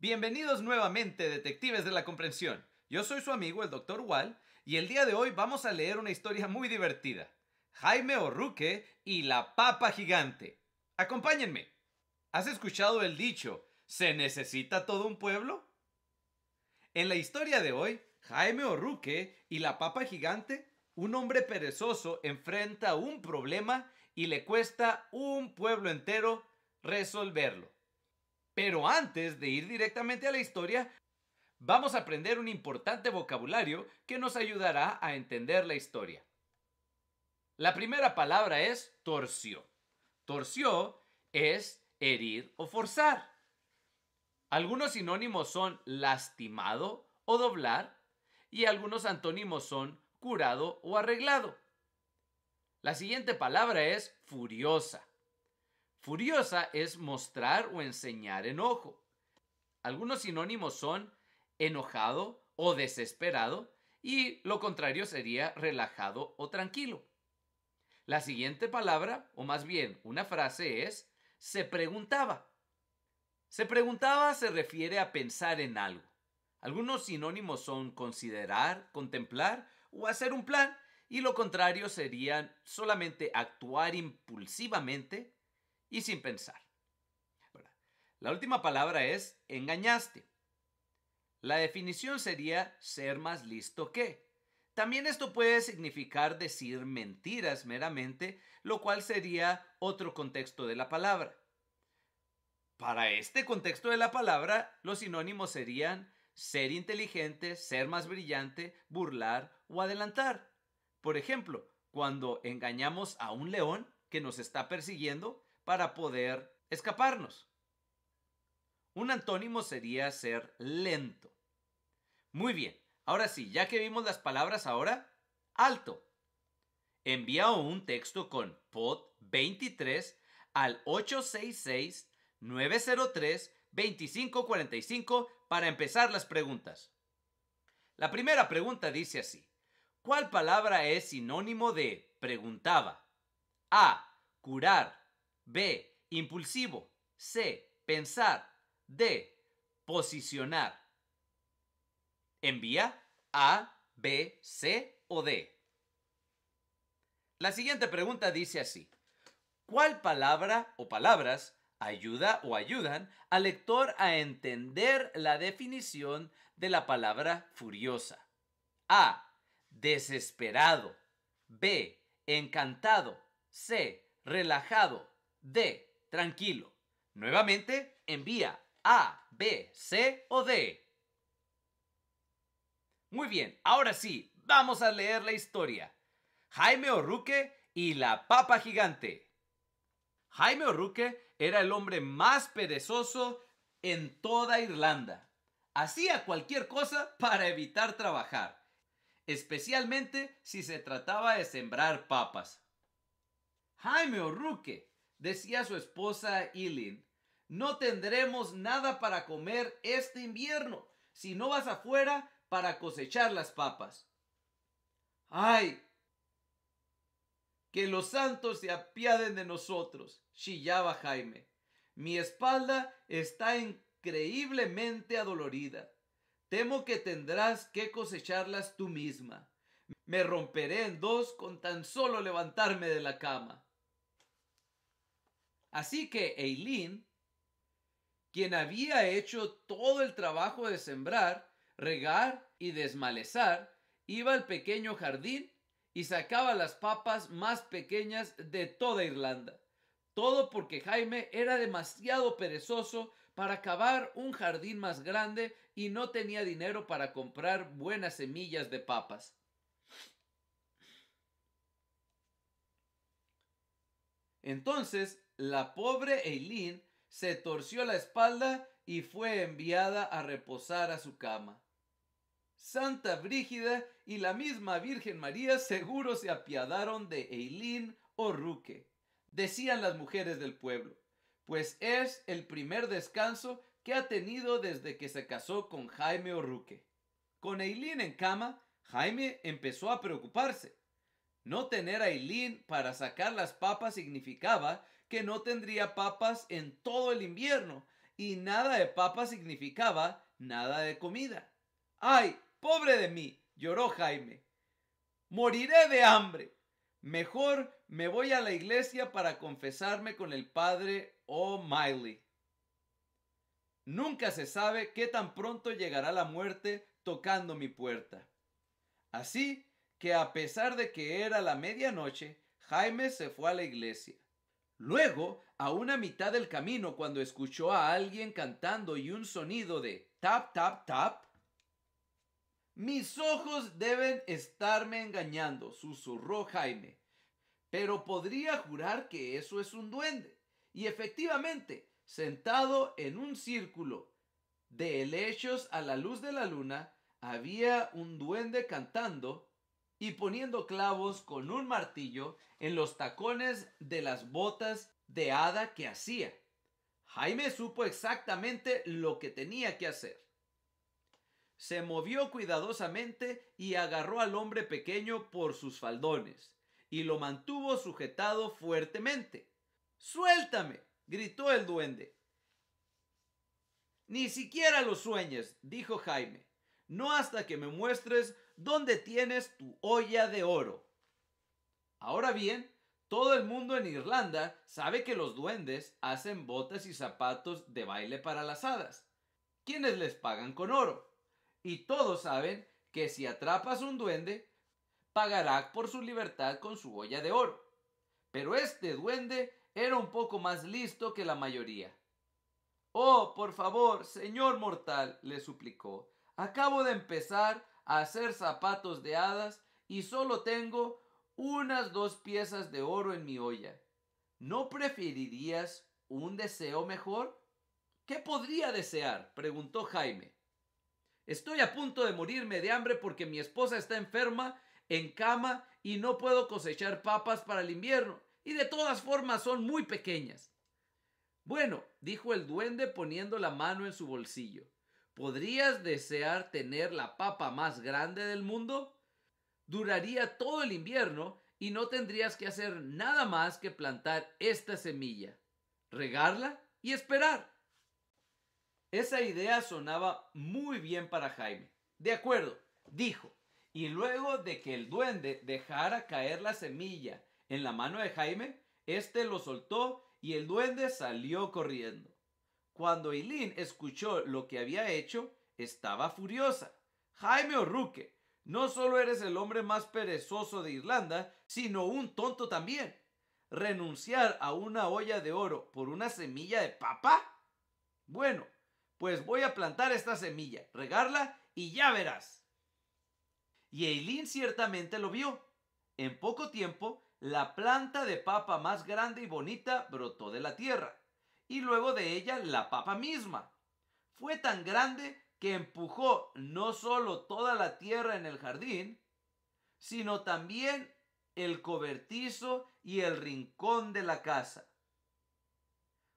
Bienvenidos nuevamente, detectives de la comprensión. Yo soy su amigo, el Dr. Wall, y el día de hoy vamos a leer una historia muy divertida. Jaime Oruque y la papa gigante. Acompáñenme. ¿Has escuchado el dicho, ¿se necesita todo un pueblo? En la historia de hoy, Jaime Oruque y la papa gigante, un hombre perezoso enfrenta un problema y le cuesta un pueblo entero resolverlo. Pero antes de ir directamente a la historia, vamos a aprender un importante vocabulario que nos ayudará a entender la historia. La primera palabra es torció. Torció es herir o forzar. Algunos sinónimos son lastimado o doblar y algunos antónimos son curado o arreglado. La siguiente palabra es furiosa. Furiosa es mostrar o enseñar enojo. Algunos sinónimos son enojado o desesperado y lo contrario sería relajado o tranquilo. La siguiente palabra, o más bien una frase es se preguntaba. Se preguntaba se refiere a pensar en algo. Algunos sinónimos son considerar, contemplar o hacer un plan y lo contrario serían solamente actuar impulsivamente y sin pensar. la última palabra es engañaste. La definición sería ser más listo que. También esto puede significar decir mentiras meramente, lo cual sería otro contexto de la palabra. Para este contexto de la palabra, los sinónimos serían ser inteligente, ser más brillante, burlar o adelantar. Por ejemplo, cuando engañamos a un león que nos está persiguiendo, para poder escaparnos. Un antónimo sería ser lento. Muy bien, ahora sí, ya que vimos las palabras ahora, alto. Envía un texto con pot 23 al 866-903-2545 para empezar las preguntas. La primera pregunta dice así. ¿Cuál palabra es sinónimo de preguntaba? A. Curar. B. Impulsivo. C. Pensar. D. Posicionar. Envía A, B, C o D. La siguiente pregunta dice así. ¿Cuál palabra o palabras ayuda o ayudan al lector a entender la definición de la palabra furiosa? A. Desesperado. B. Encantado. C. Relajado. D. Tranquilo. Nuevamente, envía A, B, C o D. Muy bien, ahora sí, vamos a leer la historia. Jaime Orruque y la papa gigante. Jaime Orruque era el hombre más perezoso en toda Irlanda. Hacía cualquier cosa para evitar trabajar, especialmente si se trataba de sembrar papas. Jaime Orruque decía su esposa Eileen, no tendremos nada para comer este invierno si no vas afuera para cosechar las papas. ¡Ay! Que los santos se apiaden de nosotros, chillaba Jaime. Mi espalda está increíblemente adolorida. Temo que tendrás que cosecharlas tú misma. Me romperé en dos con tan solo levantarme de la cama. Así que Eileen, quien había hecho todo el trabajo de sembrar, regar y desmalezar, iba al pequeño jardín y sacaba las papas más pequeñas de toda Irlanda. Todo porque Jaime era demasiado perezoso para cavar un jardín más grande y no tenía dinero para comprar buenas semillas de papas. Entonces, la pobre Eileen se torció la espalda y fue enviada a reposar a su cama. Santa Brígida y la misma Virgen María seguro se apiadaron de Eileen o decían las mujeres del pueblo, pues es el primer descanso que ha tenido desde que se casó con Jaime Oruque. Con Eileen en cama, Jaime empezó a preocuparse. No tener a Eileen para sacar las papas significaba que no tendría papas en todo el invierno, y nada de papas significaba nada de comida. ¡Ay, pobre de mí! lloró Jaime. Moriré de hambre. Mejor me voy a la iglesia para confesarme con el padre O'Miley. Nunca se sabe qué tan pronto llegará la muerte tocando mi puerta. Así que a pesar de que era la medianoche, Jaime se fue a la iglesia. Luego, a una mitad del camino, cuando escuchó a alguien cantando y un sonido de tap, tap, tap, mis ojos deben estarme engañando, susurró Jaime. Pero podría jurar que eso es un duende. Y efectivamente, sentado en un círculo de helechos a la luz de la luna, había un duende cantando y poniendo clavos con un martillo en los tacones de las botas de hada que hacía. Jaime supo exactamente lo que tenía que hacer. Se movió cuidadosamente y agarró al hombre pequeño por sus faldones y lo mantuvo sujetado fuertemente. ¡Suéltame! gritó el duende. Ni siquiera lo sueñes, dijo Jaime, no hasta que me muestres ¿Dónde tienes tu olla de oro. Ahora bien, todo el mundo en Irlanda sabe que los duendes hacen botas y zapatos de baile para las hadas, quienes les pagan con oro. Y todos saben que si atrapas un duende, pagará por su libertad con su olla de oro. Pero este duende era un poco más listo que la mayoría. Oh, por favor, señor mortal, le suplicó, acabo de empezar hacer zapatos de hadas y solo tengo unas dos piezas de oro en mi olla. ¿No preferirías un deseo mejor? ¿Qué podría desear? preguntó Jaime. Estoy a punto de morirme de hambre porque mi esposa está enferma en cama y no puedo cosechar papas para el invierno, y de todas formas son muy pequeñas. Bueno, dijo el duende poniendo la mano en su bolsillo. ¿Podrías desear tener la papa más grande del mundo? Duraría todo el invierno y no tendrías que hacer nada más que plantar esta semilla, regarla y esperar. Esa idea sonaba muy bien para Jaime. De acuerdo, dijo. Y luego de que el duende dejara caer la semilla en la mano de Jaime, éste lo soltó y el duende salió corriendo. Cuando Eileen escuchó lo que había hecho, estaba furiosa. Jaime O'Rourke, no solo eres el hombre más perezoso de Irlanda, sino un tonto también. ¿Renunciar a una olla de oro por una semilla de papa? Bueno, pues voy a plantar esta semilla, regarla y ya verás. Y Eileen ciertamente lo vio. En poco tiempo, la planta de papa más grande y bonita brotó de la tierra y luego de ella la papa misma. Fue tan grande que empujó no solo toda la tierra en el jardín, sino también el cobertizo y el rincón de la casa.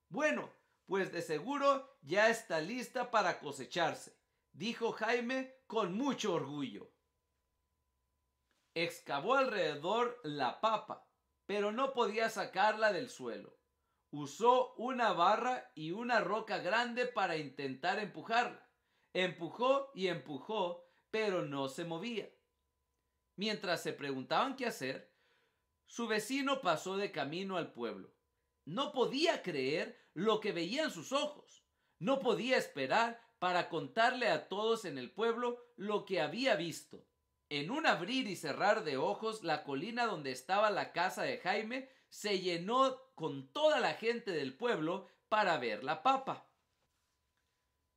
Bueno, pues de seguro ya está lista para cosecharse, dijo Jaime con mucho orgullo. Excavó alrededor la papa, pero no podía sacarla del suelo. Usó una barra y una roca grande para intentar empujarla. Empujó y empujó, pero no se movía. Mientras se preguntaban qué hacer, su vecino pasó de camino al pueblo. No podía creer lo que veía en sus ojos. No podía esperar para contarle a todos en el pueblo lo que había visto. En un abrir y cerrar de ojos, la colina donde estaba la casa de Jaime se llenó con toda la gente del pueblo para ver la papa.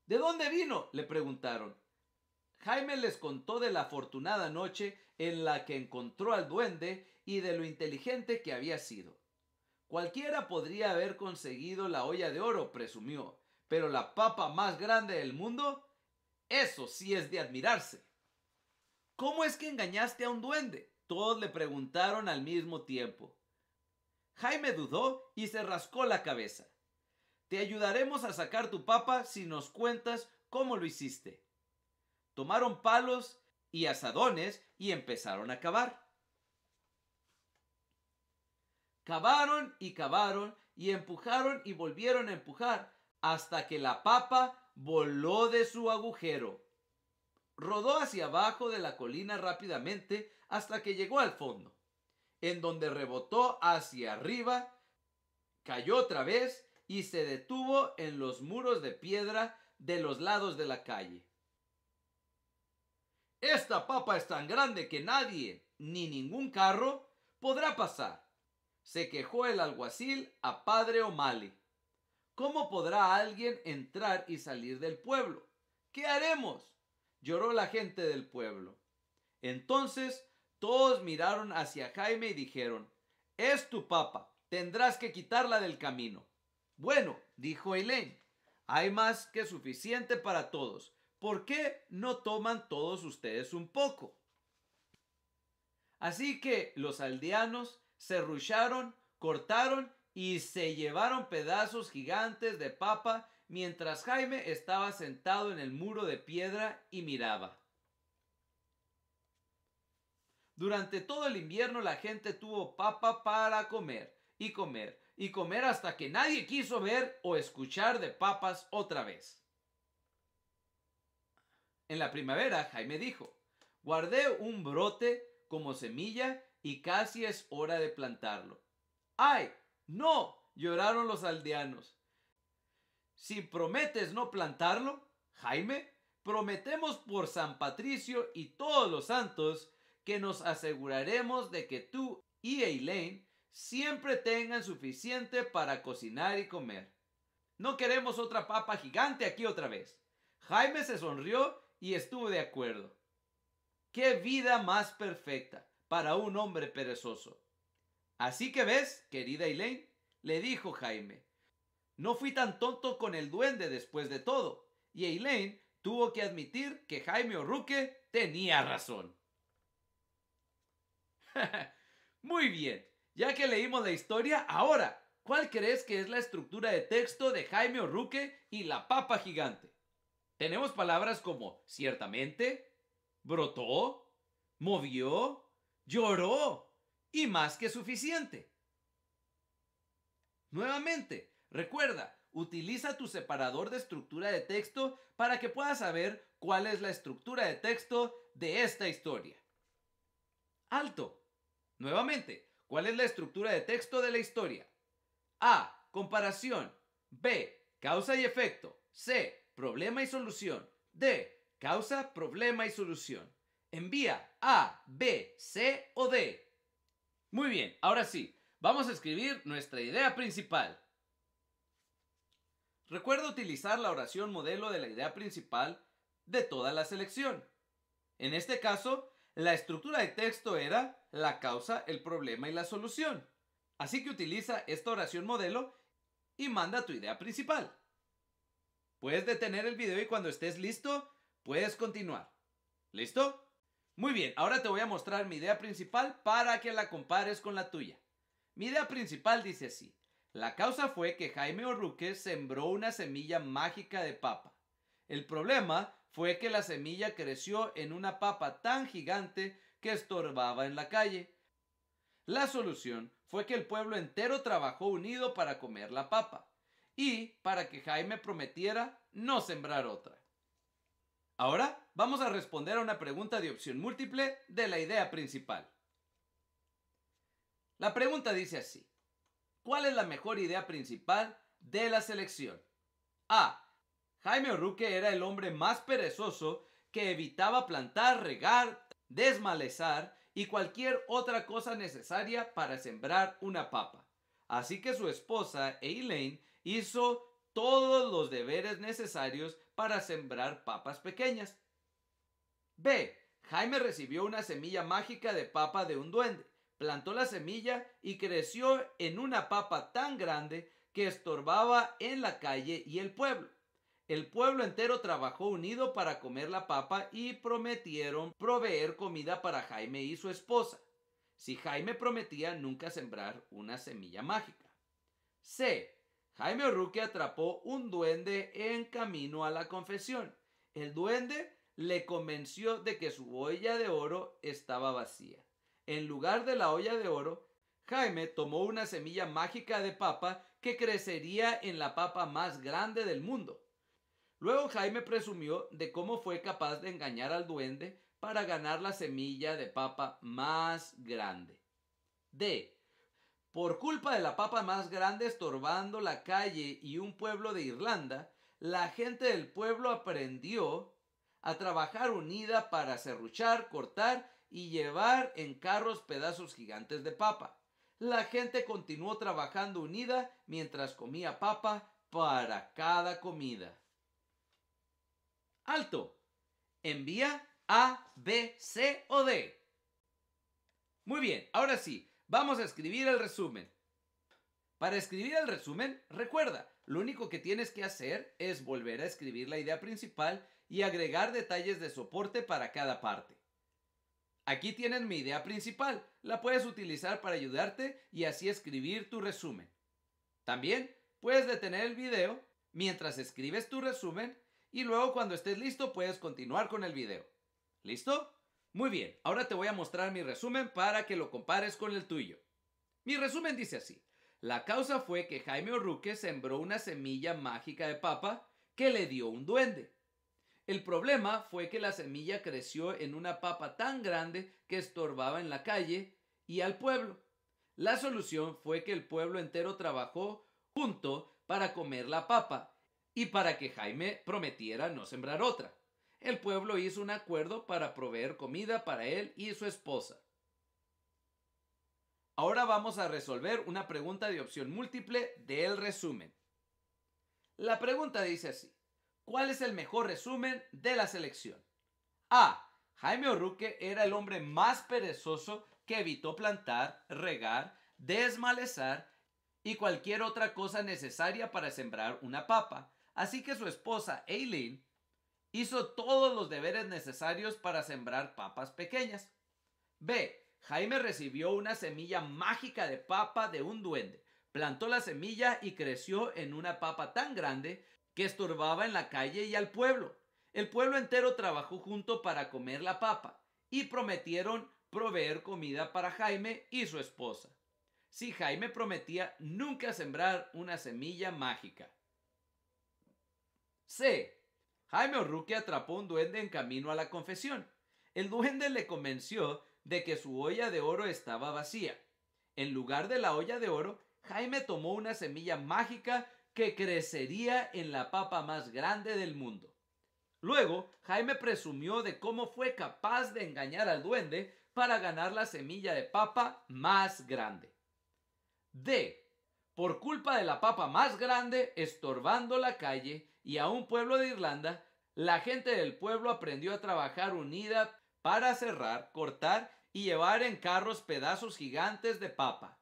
¿De dónde vino? le preguntaron. Jaime les contó de la afortunada noche en la que encontró al duende y de lo inteligente que había sido. Cualquiera podría haber conseguido la olla de oro, presumió, pero la papa más grande del mundo, eso sí es de admirarse. ¿Cómo es que engañaste a un duende? Todos le preguntaron al mismo tiempo. Jaime dudó y se rascó la cabeza. Te ayudaremos a sacar tu papa si nos cuentas cómo lo hiciste. Tomaron palos y asadones y empezaron a cavar. Cavaron y cavaron y empujaron y volvieron a empujar hasta que la papa voló de su agujero. Rodó hacia abajo de la colina rápidamente hasta que llegó al fondo en donde rebotó hacia arriba, cayó otra vez y se detuvo en los muros de piedra de los lados de la calle. Esta papa es tan grande que nadie, ni ningún carro, podrá pasar, se quejó el alguacil a padre O'Malley. ¿Cómo podrá alguien entrar y salir del pueblo? ¿Qué haremos? lloró la gente del pueblo. Entonces todos miraron hacia Jaime y dijeron, es tu papa, tendrás que quitarla del camino. Bueno, dijo Elaine, hay más que suficiente para todos. ¿Por qué no toman todos ustedes un poco? Así que los aldeanos se rucharon, cortaron y se llevaron pedazos gigantes de papa mientras Jaime estaba sentado en el muro de piedra y miraba. Durante todo el invierno la gente tuvo papa para comer y comer y comer hasta que nadie quiso ver o escuchar de papas otra vez. En la primavera Jaime dijo, guardé un brote como semilla y casi es hora de plantarlo. ¡Ay! ¡No! lloraron los aldeanos. Si prometes no plantarlo, Jaime, prometemos por San Patricio y todos los santos que nos aseguraremos de que tú y Elaine siempre tengan suficiente para cocinar y comer. No queremos otra papa gigante aquí otra vez. Jaime se sonrió y estuvo de acuerdo. ¡Qué vida más perfecta para un hombre perezoso! Así que ves, querida Elaine, le dijo Jaime, no fui tan tonto con el duende después de todo, y Elaine tuvo que admitir que Jaime Orruque tenía razón. Muy bien, ya que leímos la historia, ahora, ¿cuál crees que es la estructura de texto de Jaime Oruque y la papa gigante? Tenemos palabras como ciertamente, brotó, movió, lloró y más que suficiente. Nuevamente, recuerda, utiliza tu separador de estructura de texto para que puedas saber cuál es la estructura de texto de esta historia. Alto. Nuevamente, ¿cuál es la estructura de texto de la historia? A. Comparación. B. Causa y efecto. C. Problema y solución. D. Causa, problema y solución. Envía A, B, C o D. Muy bien, ahora sí, vamos a escribir nuestra idea principal. Recuerda utilizar la oración modelo de la idea principal de toda la selección. En este caso, la estructura de texto era la causa, el problema y la solución. Así que utiliza esta oración modelo y manda tu idea principal. Puedes detener el video y cuando estés listo, puedes continuar. ¿Listo? Muy bien, ahora te voy a mostrar mi idea principal para que la compares con la tuya. Mi idea principal dice así. La causa fue que Jaime Orruque sembró una semilla mágica de papa. El problema fue que la semilla creció en una papa tan gigante que estorbaba en la calle. La solución fue que el pueblo entero trabajó unido para comer la papa y para que Jaime prometiera no sembrar otra. Ahora vamos a responder a una pregunta de opción múltiple de la idea principal. La pregunta dice así. ¿Cuál es la mejor idea principal de la selección? A Jaime O'Rourke era el hombre más perezoso que evitaba plantar, regar, desmalezar y cualquier otra cosa necesaria para sembrar una papa. Así que su esposa, Eileen, hizo todos los deberes necesarios para sembrar papas pequeñas. B. Jaime recibió una semilla mágica de papa de un duende, plantó la semilla y creció en una papa tan grande que estorbaba en la calle y el pueblo. El pueblo entero trabajó unido para comer la papa y prometieron proveer comida para Jaime y su esposa. Si Jaime prometía nunca sembrar una semilla mágica. C. Jaime Ruque atrapó un duende en camino a la confesión. El duende le convenció de que su olla de oro estaba vacía. En lugar de la olla de oro, Jaime tomó una semilla mágica de papa que crecería en la papa más grande del mundo. Luego Jaime presumió de cómo fue capaz de engañar al duende para ganar la semilla de papa más grande. D. Por culpa de la papa más grande estorbando la calle y un pueblo de Irlanda, la gente del pueblo aprendió a trabajar unida para serruchar, cortar y llevar en carros pedazos gigantes de papa. La gente continuó trabajando unida mientras comía papa para cada comida. Alto. Envía A, B, C o D. Muy bien, ahora sí, vamos a escribir el resumen. Para escribir el resumen, recuerda, lo único que tienes que hacer es volver a escribir la idea principal y agregar detalles de soporte para cada parte. Aquí tienes mi idea principal, la puedes utilizar para ayudarte y así escribir tu resumen. También puedes detener el video mientras escribes tu resumen y luego cuando estés listo puedes continuar con el video. ¿Listo? Muy bien, ahora te voy a mostrar mi resumen para que lo compares con el tuyo. Mi resumen dice así. La causa fue que Jaime Orruque sembró una semilla mágica de papa que le dio un duende. El problema fue que la semilla creció en una papa tan grande que estorbaba en la calle y al pueblo. La solución fue que el pueblo entero trabajó junto para comer la papa y para que Jaime prometiera no sembrar otra. El pueblo hizo un acuerdo para proveer comida para él y su esposa. Ahora vamos a resolver una pregunta de opción múltiple del resumen. La pregunta dice así. ¿Cuál es el mejor resumen de la selección? A. Jaime Oruque era el hombre más perezoso que evitó plantar, regar, desmalezar y cualquier otra cosa necesaria para sembrar una papa, Así que su esposa, Aileen, hizo todos los deberes necesarios para sembrar papas pequeñas. B. Jaime recibió una semilla mágica de papa de un duende. Plantó la semilla y creció en una papa tan grande que estorbaba en la calle y al pueblo. El pueblo entero trabajó junto para comer la papa y prometieron proveer comida para Jaime y su esposa. Si Jaime prometía nunca sembrar una semilla mágica. C. Jaime Orruque atrapó un duende en camino a la confesión. El duende le convenció de que su olla de oro estaba vacía. En lugar de la olla de oro, Jaime tomó una semilla mágica que crecería en la papa más grande del mundo. Luego, Jaime presumió de cómo fue capaz de engañar al duende para ganar la semilla de papa más grande. D. Por culpa de la papa más grande, estorbando la calle, y a un pueblo de Irlanda, la gente del pueblo aprendió a trabajar unida para cerrar, cortar y llevar en carros pedazos gigantes de papa.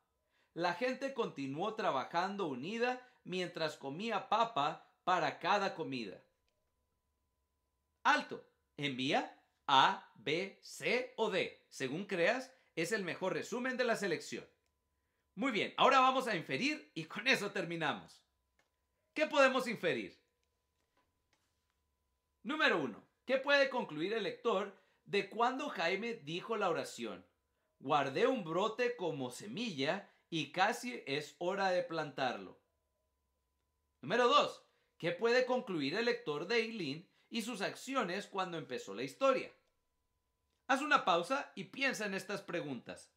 La gente continuó trabajando unida mientras comía papa para cada comida. Alto, envía A, B, C o D. Según creas, es el mejor resumen de la selección. Muy bien, ahora vamos a inferir y con eso terminamos. ¿Qué podemos inferir? Número 1. ¿Qué puede concluir el lector de cuando Jaime dijo la oración? Guardé un brote como semilla y casi es hora de plantarlo. Número 2. ¿Qué puede concluir el lector de Eileen y sus acciones cuando empezó la historia? Haz una pausa y piensa en estas preguntas.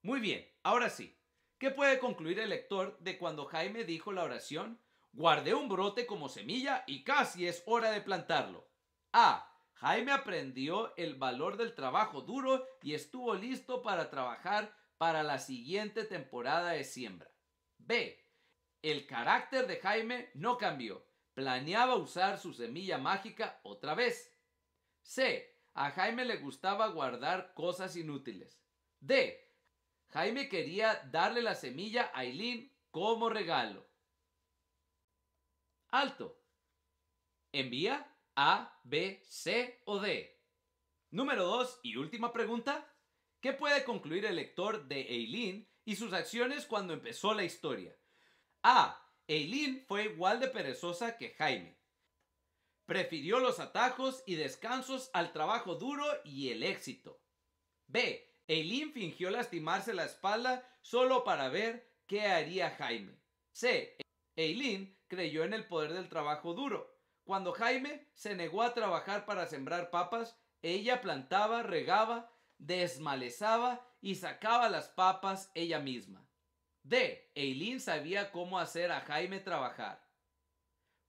Muy bien, ahora sí. ¿Qué puede concluir el lector de cuando Jaime dijo la oración? Guardé un brote como semilla y casi es hora de plantarlo. A. Ah, Jaime aprendió el valor del trabajo duro y estuvo listo para trabajar para la siguiente temporada de siembra. B. El carácter de Jaime no cambió. Planeaba usar su semilla mágica otra vez. C. A Jaime le gustaba guardar cosas inútiles. D. Jaime quería darle la semilla a Eileen como regalo. Alto. Envía A, B, C o D. Número 2 y última pregunta. ¿Qué puede concluir el lector de Eileen y sus acciones cuando empezó la historia? A. Eileen fue igual de perezosa que Jaime. Prefirió los atajos y descansos al trabajo duro y el éxito. B. Eileen fingió lastimarse la espalda solo para ver qué haría Jaime. C. Eileen creyó en el poder del trabajo duro. Cuando Jaime se negó a trabajar para sembrar papas, ella plantaba, regaba, desmalezaba y sacaba las papas ella misma. D. Eileen sabía cómo hacer a Jaime trabajar.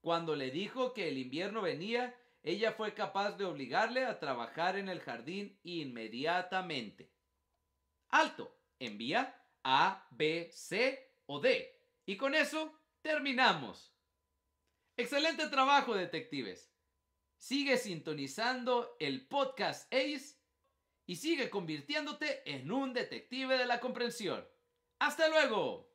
Cuando le dijo que el invierno venía, ella fue capaz de obligarle a trabajar en el jardín inmediatamente. Alto, envía A, B, C o D. Y con eso Terminamos. Excelente trabajo, detectives. Sigue sintonizando el podcast ACE y sigue convirtiéndote en un detective de la comprensión. ¡Hasta luego!